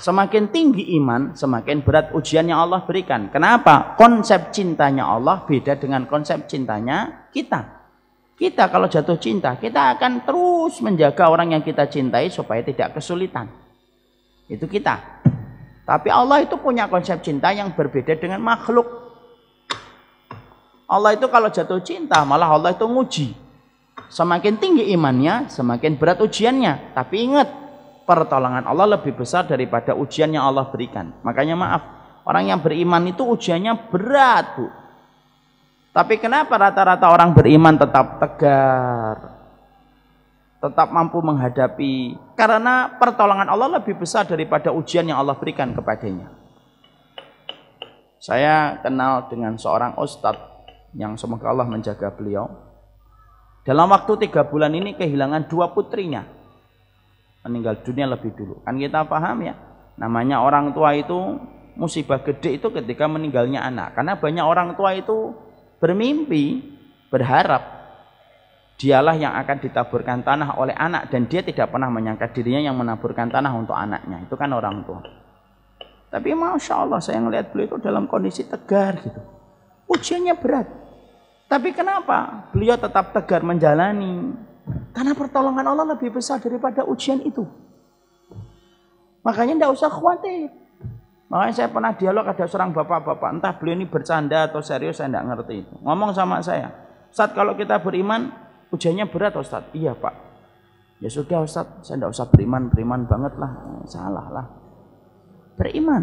Semakin tinggi iman, semakin berat ujian yang Allah berikan. Kenapa? Konsep cintanya Allah beda dengan konsep cintanya kita. Kita kalau jatuh cinta, kita akan terus menjaga orang yang kita cintai supaya tidak kesulitan. Itu kita. Tapi Allah itu punya konsep cinta yang berbeda dengan makhluk. Allah itu kalau jatuh cinta, malah Allah itu nguji. Semakin tinggi imannya, semakin berat ujiannya. Tapi ingat, pertolongan Allah lebih besar daripada ujian yang Allah berikan. Makanya maaf, orang yang beriman itu ujiannya berat, Bu. Tapi kenapa rata-rata orang beriman tetap tegar? Tetap mampu menghadapi karena pertolongan Allah lebih besar daripada ujian yang Allah berikan kepadanya. Saya kenal dengan seorang ustadz yang semoga Allah menjaga beliau. Dalam waktu tiga bulan ini kehilangan dua putrinya meninggal dunia lebih dulu. Kan kita paham ya, namanya orang tua itu musibah gede itu ketika meninggalnya anak. Karena banyak orang tua itu bermimpi, berharap dialah yang akan ditaburkan tanah oleh anak dan dia tidak pernah menyangka dirinya yang menaburkan tanah untuk anaknya. Itu kan orang tua. Tapi masya Allah saya melihat beliau itu dalam kondisi tegar gitu. Ujiannya berat. Tapi kenapa? Beliau tetap tegar menjalani karena pertolongan Allah lebih besar daripada ujian itu. Makanya tidak usah khawatir. Makanya saya pernah dialog ada seorang bapak-bapak, entah beliau ini bercanda atau serius, saya tidak ngerti itu. Ngomong sama saya, saat kalau kita beriman, ujiannya berat Ustaz. Iya Pak. Ya sudah Ustaz, saya tidak usah beriman, beriman banget lah. Eh, salah lah. Beriman,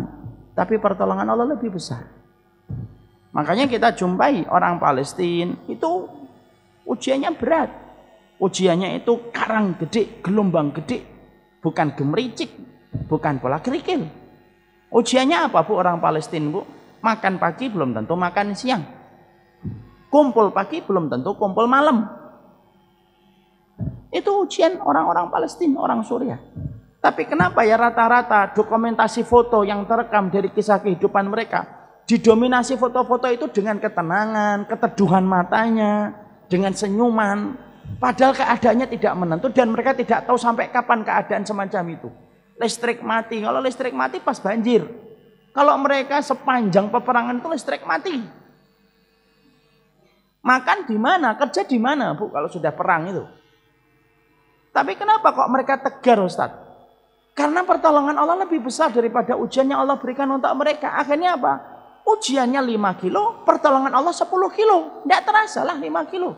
tapi pertolongan Allah lebih besar. Makanya kita jumpai orang Palestina itu ujiannya berat. Ujiannya itu karang gede, gelombang gede, bukan gemericik, bukan pola kerikil. Ujiannya apa bu orang Palestina bu? Makan pagi belum tentu makan siang. Kumpul pagi belum tentu kumpul malam. Itu ujian orang-orang Palestina, orang Suriah. Tapi kenapa ya rata-rata dokumentasi foto yang terekam dari kisah kehidupan mereka didominasi foto-foto itu dengan ketenangan, keteduhan matanya, dengan senyuman. Padahal keadaannya tidak menentu dan mereka tidak tahu sampai kapan keadaan semacam itu. Listrik mati. Kalau listrik mati pas banjir. Kalau mereka sepanjang peperangan itu listrik mati. Makan di mana? Kerja di mana, Bu? Kalau sudah perang itu. Tapi kenapa kok mereka tegar, Ustaz? Karena pertolongan Allah lebih besar daripada ujian yang Allah berikan untuk mereka. Akhirnya apa? Ujiannya 5 kilo, pertolongan Allah 10 kilo. Tidak terasa lah 5 kilo.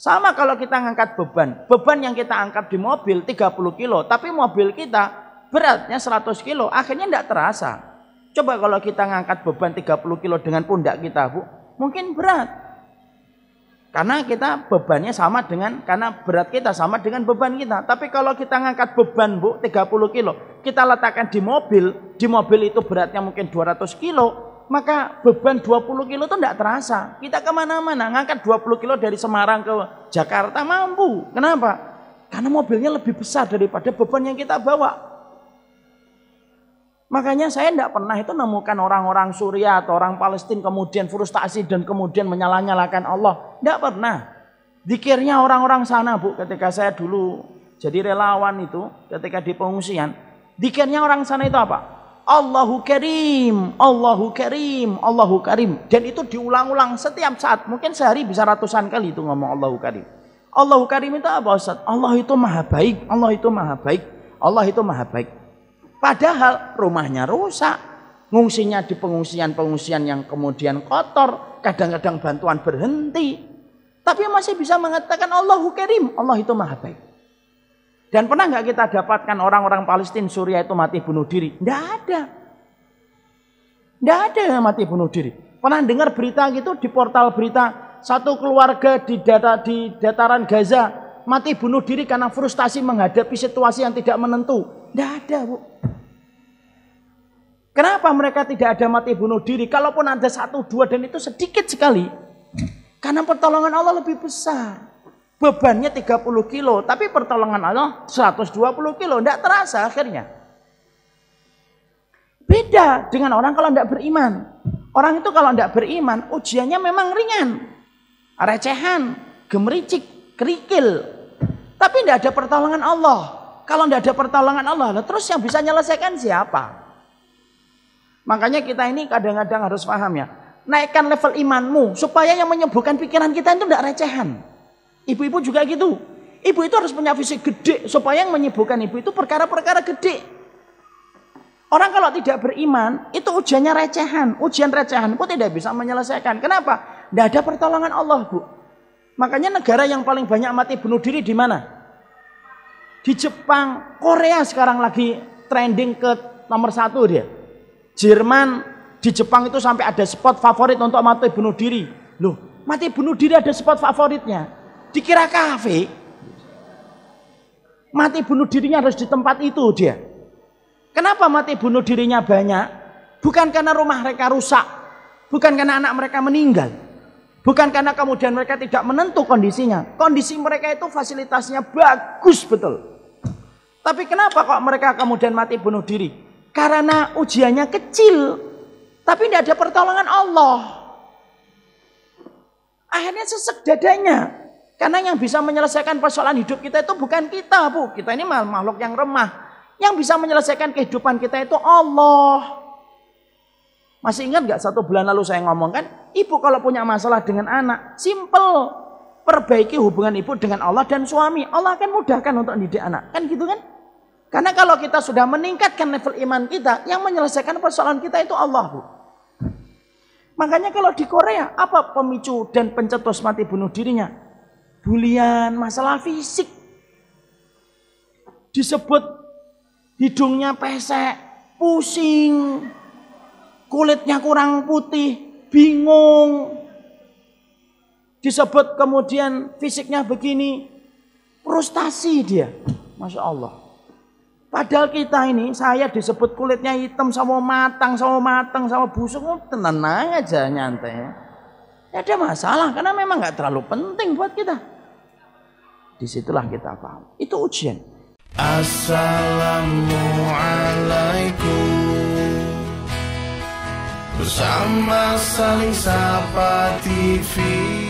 Sama kalau kita ngangkat beban. Beban yang kita angkat di mobil 30 kilo. Tapi mobil kita beratnya 100 kilo. Akhirnya tidak terasa. Coba kalau kita ngangkat beban 30 kilo dengan pundak kita bu. Mungkin berat. Karena kita bebannya sama dengan, karena berat kita sama dengan beban kita. Tapi kalau kita ngangkat beban bu 30 kilo. Kita letakkan di mobil. Di mobil itu beratnya mungkin 200 kilo maka beban 20 kilo itu tidak terasa. Kita kemana-mana, ngangkat 20 kilo dari Semarang ke Jakarta mampu. Kenapa? Karena mobilnya lebih besar daripada beban yang kita bawa. Makanya saya tidak pernah itu menemukan orang-orang Suriah atau orang Palestina kemudian frustasi dan kemudian menyalah-nyalakan Allah. Tidak pernah. Dikirnya orang-orang sana bu ketika saya dulu jadi relawan itu ketika di pengungsian. Dikirnya orang sana itu apa? Allahu Karim, Allahu Karim, Allahu Karim. Dan itu diulang-ulang setiap saat. Mungkin sehari bisa ratusan kali itu ngomong Allahu Karim. Allahu Karim itu apa Ustaz? Allah itu maha baik, Allah itu maha baik, Allah itu maha baik. Padahal rumahnya rusak, ngungsinya di pengungsian-pengungsian yang kemudian kotor, kadang-kadang bantuan berhenti. Tapi masih bisa mengatakan Allahu Karim, Allah itu maha baik. Dan pernah nggak kita dapatkan orang-orang Palestina Suriah itu mati bunuh diri? Nggak ada. Nggak ada yang mati bunuh diri. Pernah dengar berita gitu di portal berita satu keluarga di data di dataran Gaza mati bunuh diri karena frustasi menghadapi situasi yang tidak menentu. Nggak ada, Bu. Kenapa mereka tidak ada mati bunuh diri? Kalaupun ada satu dua dan itu sedikit sekali. Karena pertolongan Allah lebih besar. Bebannya 30 kilo, tapi pertolongan Allah 120 kilo. Tidak terasa akhirnya. Beda dengan orang kalau tidak beriman. Orang itu kalau tidak beriman, ujiannya memang ringan. Recehan, gemericik, kerikil. Tapi tidak ada pertolongan Allah. Kalau tidak ada pertolongan Allah, terus yang bisa menyelesaikan siapa? Makanya kita ini kadang-kadang harus paham ya. Naikkan level imanmu supaya yang menyembuhkan pikiran kita itu tidak recehan. Ibu-ibu juga gitu. Ibu itu harus punya visi gede supaya yang menyibukkan ibu itu perkara-perkara gede. Orang kalau tidak beriman itu ujiannya recehan, ujian recehan pun tidak bisa menyelesaikan. Kenapa? Tidak ada pertolongan Allah, Bu. Makanya negara yang paling banyak mati bunuh diri di mana? Di Jepang, Korea sekarang lagi trending ke nomor satu dia. Jerman di Jepang itu sampai ada spot favorit untuk mati bunuh diri. Loh, mati bunuh diri ada spot favoritnya. Dikira kafe. Mati bunuh dirinya harus di tempat itu dia. Kenapa mati bunuh dirinya banyak? Bukan karena rumah mereka rusak. Bukan karena anak mereka meninggal. Bukan karena kemudian mereka tidak menentu kondisinya. Kondisi mereka itu fasilitasnya bagus betul. Tapi kenapa kok mereka kemudian mati bunuh diri? Karena ujiannya kecil. Tapi tidak ada pertolongan Allah. Akhirnya sesek dadanya. Karena yang bisa menyelesaikan persoalan hidup kita itu bukan kita, Bu. Kita ini makhluk yang remah. Yang bisa menyelesaikan kehidupan kita itu Allah. Masih ingat gak satu bulan lalu saya ngomong kan, ibu kalau punya masalah dengan anak, simple. Perbaiki hubungan ibu dengan Allah dan suami. Allah akan mudahkan untuk didik anak. Kan gitu kan? Karena kalau kita sudah meningkatkan level iman kita, yang menyelesaikan persoalan kita itu Allah, Bu. Makanya kalau di Korea, apa pemicu dan pencetus mati bunuh dirinya? bulian, masalah fisik. Disebut hidungnya pesek, pusing, kulitnya kurang putih, bingung. Disebut kemudian fisiknya begini, frustasi dia. Masya Allah. Padahal kita ini, saya disebut kulitnya hitam sama matang, sama matang, sama busuk, oh, tenang aja nyantai. Ya ada masalah karena memang nggak terlalu penting buat kita. Disitulah kita paham. Itu ujian. Assalamualaikum Bersama saling sapa TV